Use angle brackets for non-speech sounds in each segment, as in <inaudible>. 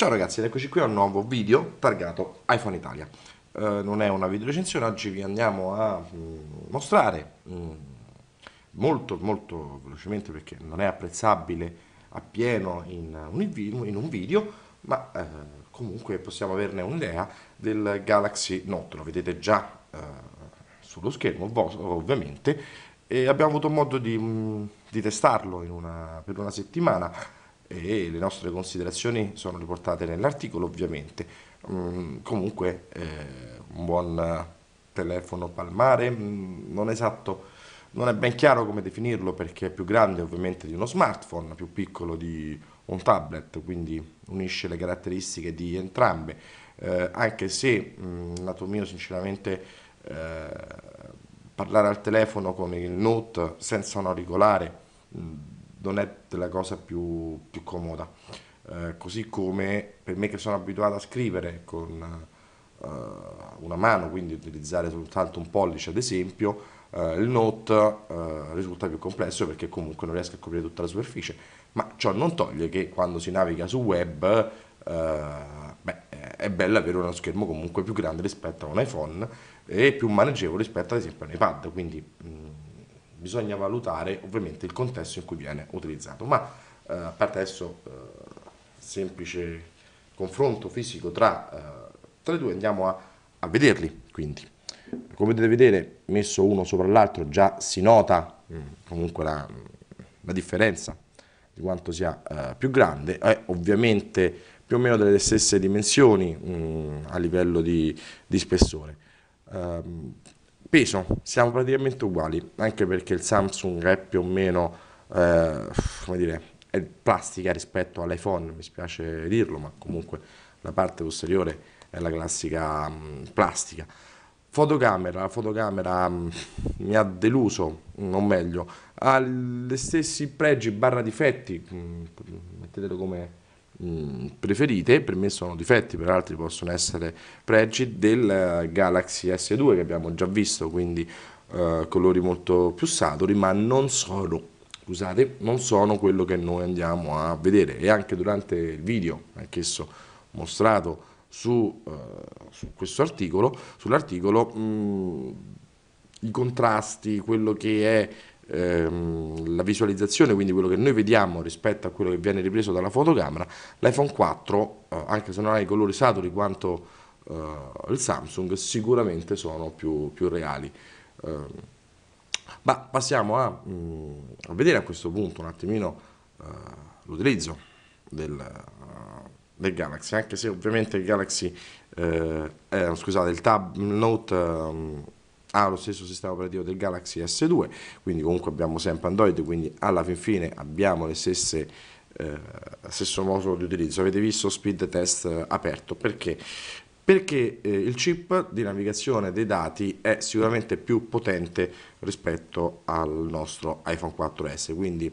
Ciao ragazzi ed eccoci qui a un nuovo video targato iPhone Italia. Eh, non è una video recensione, oggi vi andiamo a mm, mostrare mm, molto molto velocemente perché non è apprezzabile appieno in, uh, in, un video, ma eh, comunque possiamo averne un'idea del Galaxy Note, lo vedete già eh, sullo schermo ovviamente, e abbiamo avuto modo di, mm, di testarlo una, per una settimana e le nostre considerazioni sono riportate nell'articolo ovviamente. Mm, comunque eh, un buon telefono palmare, mm, non esatto, non è ben chiaro come definirlo perché è più grande ovviamente di uno smartphone, più piccolo di un tablet, quindi unisce le caratteristiche di entrambe, eh, anche se mh, mm, lato mio sinceramente eh, parlare al telefono con il Note senza un auricolare mh, mm, non è la cosa più, più comoda. Eh, così come per me che sono abituato a scrivere con eh, una mano, quindi utilizzare soltanto un pollice ad esempio, eh, il note eh, risulta più complesso perché comunque non riesco a coprire tutta la superficie, ma ciò non toglie che quando si naviga sul web eh, beh, è bello avere uno schermo comunque più grande rispetto a un iPhone e più maneggevole rispetto ad esempio a un iPad, quindi mh, mm, bisogna valutare ovviamente il contesto in cui viene utilizzato, ma eh, a parte adesso eh, semplice confronto fisico tra, eh, tra i due andiamo a, a vederli quindi. Come potete vedere messo uno sopra l'altro già si nota mm. comunque la, la, differenza di quanto sia eh, più grande, è eh, ovviamente più o meno delle stesse dimensioni mh, mm, a livello di, di spessore. Um, Peso, siamo praticamente uguali, anche perché il Samsung è più o meno, eh, come dire, è plastica rispetto all'iPhone, mi spiace dirlo, ma comunque la parte posteriore è la classica mh, plastica. Fotocamera, la fotocamera mh, mi ha deluso, o meglio, ha gli stessi pregi barra difetti, mh, mettetelo come Mm, preferite, per me sono difetti, per altri possono essere pregi del eh, Galaxy S2 che abbiamo già visto, quindi eh, colori molto più saturi, ma non sono, scusate, non sono quello che noi andiamo a vedere e anche durante il video, anch'esso eh, mostrato su, eh, su questo articolo, sull'articolo mm, i contrasti, quello che è ehm, la visualizzazione, quindi quello che noi vediamo rispetto a quello che viene ripreso dalla fotocamera, l'iPhone 4, eh, anche se non ha i colori saturi quanto eh, il Samsung, sicuramente sono più, più reali. Ehm, ma passiamo a, mh, mm, a, vedere a questo punto un attimino eh, l'utilizzo del, eh, del Galaxy, anche se ovviamente il Galaxy, eh, eh, scusate, il Tab Note ehm, ha ah, lo stesso sistema operativo del Galaxy S2, quindi comunque abbiamo sempre Android, quindi alla fin fine abbiamo le stesse eh, stesso modulo di utilizzo avete visto speed test aperto perché perché eh, il chip di navigazione dei dati è sicuramente più potente rispetto al nostro iPhone 4S, quindi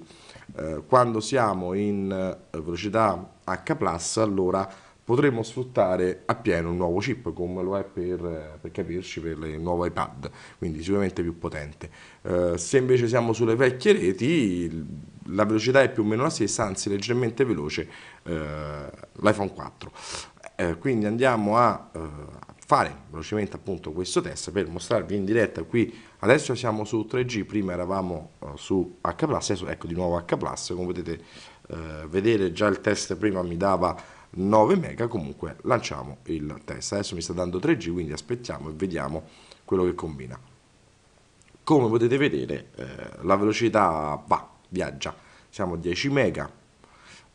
eh, quando siamo in eh, velocità H+, allora potremmo sfruttare appieno un nuovo chip come lo è per, per capirci per il nuovo iPad, quindi sicuramente più potente. Eh, se invece siamo sulle vecchie reti la velocità è più o meno la stessa, anzi leggermente veloce eh, l'iPhone 4. Eh, quindi andiamo a eh, fare velocemente appunto questo test per mostrarvi in diretta qui adesso siamo su 3G prima eravamo eh, su H+, adesso ecco di nuovo H+, come potete eh, vedere già il test prima mi dava 9 mega comunque lanciamo il test adesso mi sta dando 3G quindi aspettiamo e vediamo quello che combina come potete vedere eh, la velocità va, viaggia siamo a 10 mega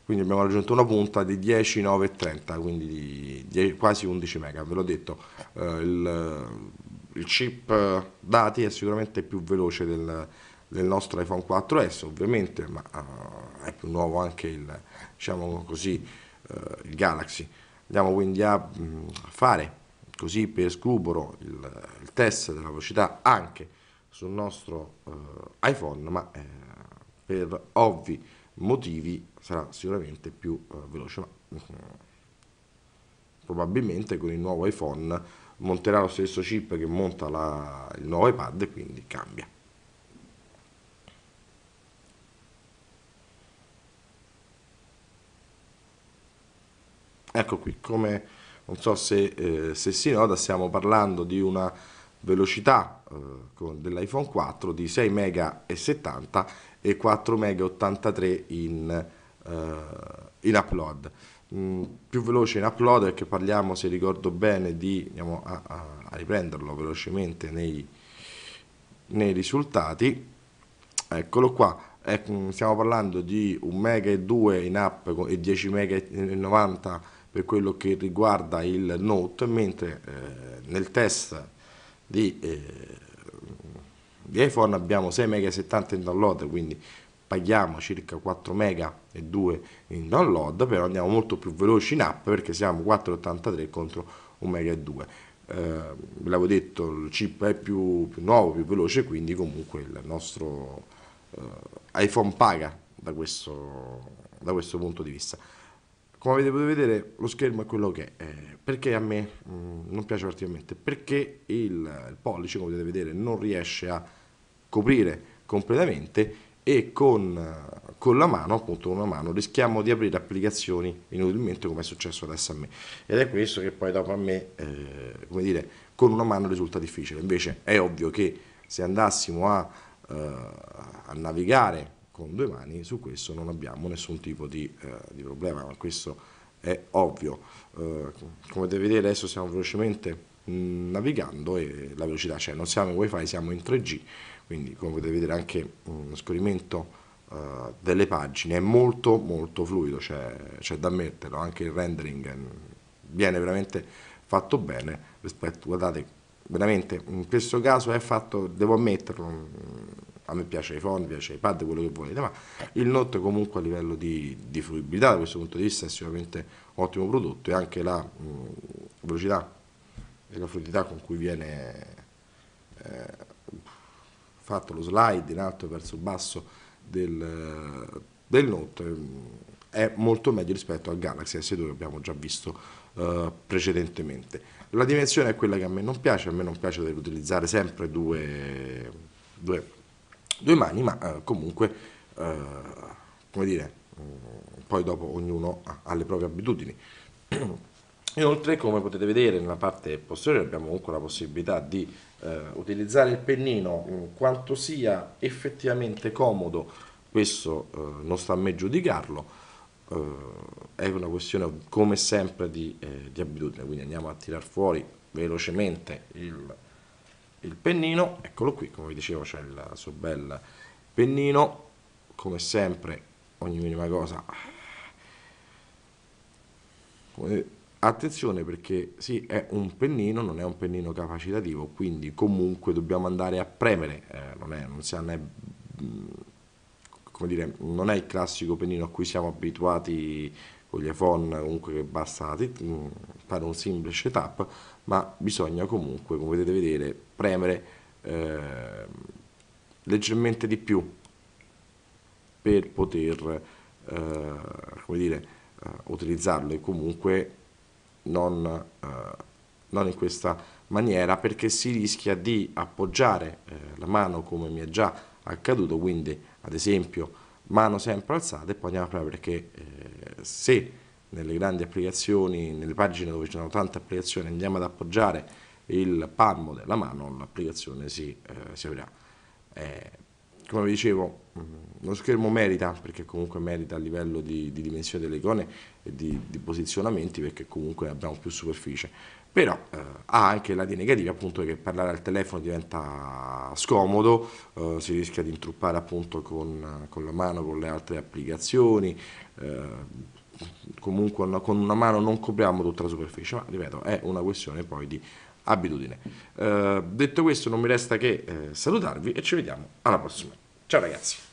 quindi abbiamo raggiunto una punta di 10, 9 30 quindi 10, quasi 11 mega ve l'ho detto eh, il, il, chip eh, dati è sicuramente più veloce del, del nostro iPhone 4S ovviamente ma eh, è più nuovo anche il diciamo così eh, il Galaxy. Andiamo quindi a mh, mm, fare così per scrupolo il, il, test della velocità anche sul nostro eh, iPhone, ma eh, per ovvi motivi sarà sicuramente più eh, veloce. Ma, mm, probabilmente con il nuovo iPhone monterà lo stesso chip che monta la, il nuovo iPad, e quindi cambia. Ecco qui, come non so se, eh, se si nota, stiamo parlando di una velocità eh, dell'iPhone 4 di 6 mega e 70 e 4 mega 83 in, eh, in upload. Mm, più veloce in upload perché parliamo, se ricordo bene, di andiamo a, a, a riprenderlo velocemente nei, nei risultati. Eccolo qua mm, stiamo parlando di 1 mega e 2 in app e 10 mega e 90 per quello che riguarda il note, mentre eh, nel test di, eh, di, iPhone abbiamo 6 MB e 70 in download, quindi paghiamo circa 4 MB e 2 in download, però andiamo molto più veloci in app perché siamo 4,83 contro 1 MB e 2. ve eh, l'avevo detto, il chip è più, più, nuovo, più veloce, quindi comunque il nostro eh, iPhone paga da questo, da questo punto di vista come avete potuto vedere lo schermo è quello che è perché a me mh, mm, non piace particolarmente perché il, il, pollice come potete vedere non riesce a coprire completamente e con, con, la mano appunto con una mano rischiamo di aprire applicazioni inutilmente come è successo adesso a me ed è questo che poi dopo a me eh, come dire con una mano risulta difficile invece è ovvio che se andassimo a, eh, a navigare con due mani, su questo non abbiamo nessun tipo di, eh, di problema, ma questo è ovvio. Eh, come potete vedere adesso stiamo velocemente mh, mm, navigando e la velocità c'è, non siamo in wifi, siamo in 3G, quindi come potete vedere anche uno scorrimento eh, delle pagine è molto molto fluido, c'è cioè, da ammetterlo, anche il rendering mm, viene veramente fatto bene rispetto, guardate, veramente in questo caso è fatto, devo ammetterlo, mm, a me piace iPhone, piace iPad, quello che volete, ma il Note comunque a livello di, di fruibilità da questo punto di vista è sicuramente un ottimo prodotto e anche la mh, mm, velocità e la fluidità con cui viene eh, fatto lo slide in alto verso il basso del, del Note mh, mm, è molto meglio rispetto al Galaxy S2 che abbiamo già visto eh, precedentemente. La dimensione è quella che a me non piace, a me non piace utilizzare sempre due, due due mani, ma eh, comunque, eh, come dire, mm, poi dopo ognuno ha le proprie abitudini. <clears throat> Inoltre, come potete vedere nella parte posteriore, abbiamo comunque la possibilità di eh, utilizzare il pennino quanto sia effettivamente comodo, questo eh, non sta a me giudicarlo, eh, è una questione come sempre di, eh, di abitudine, quindi andiamo a tirar fuori velocemente il il pennino, eccolo qui, come vi dicevo c'è il suo bel pennino, come sempre ogni minima cosa, eh, attenzione perché sì è un pennino, non è un pennino capacitativo, quindi comunque dobbiamo andare a premere, eh, non, è, non, si, non, è, dire, non è il classico pennino a cui siamo abituati con gli iPhone comunque che basta mm, fare un semplice tap, ma bisogna comunque, come potete vedere, premere eh, leggermente di più per poter eh, come dire, eh, utilizzarlo e comunque non, eh, non, in questa maniera perché si rischia di appoggiare eh, la mano come mi è già accaduto, quindi ad esempio mano sempre alzata e poi andiamo a premere perché se nelle grandi applicazioni, nelle pagine dove ci sono tante applicazioni, andiamo ad appoggiare il palmo della mano, l'applicazione si, eh, si aprirà. Eh, come vi dicevo, mm, lo schermo merita, perché comunque merita a livello di, di dimensione delle icone e di, di posizionamenti, perché comunque abbiamo più superficie però eh, ha anche la di negativa appunto, che parlare al telefono diventa scomodo, eh, si rischia di intruppare appunto con, con, la mano, con le altre applicazioni, eh, comunque una, con una mano non copriamo tutta la superficie, ma ripeto, è una questione poi di abitudine. Eh, detto questo non mi resta che eh, salutarvi e ci vediamo alla prossima. Ciao ragazzi!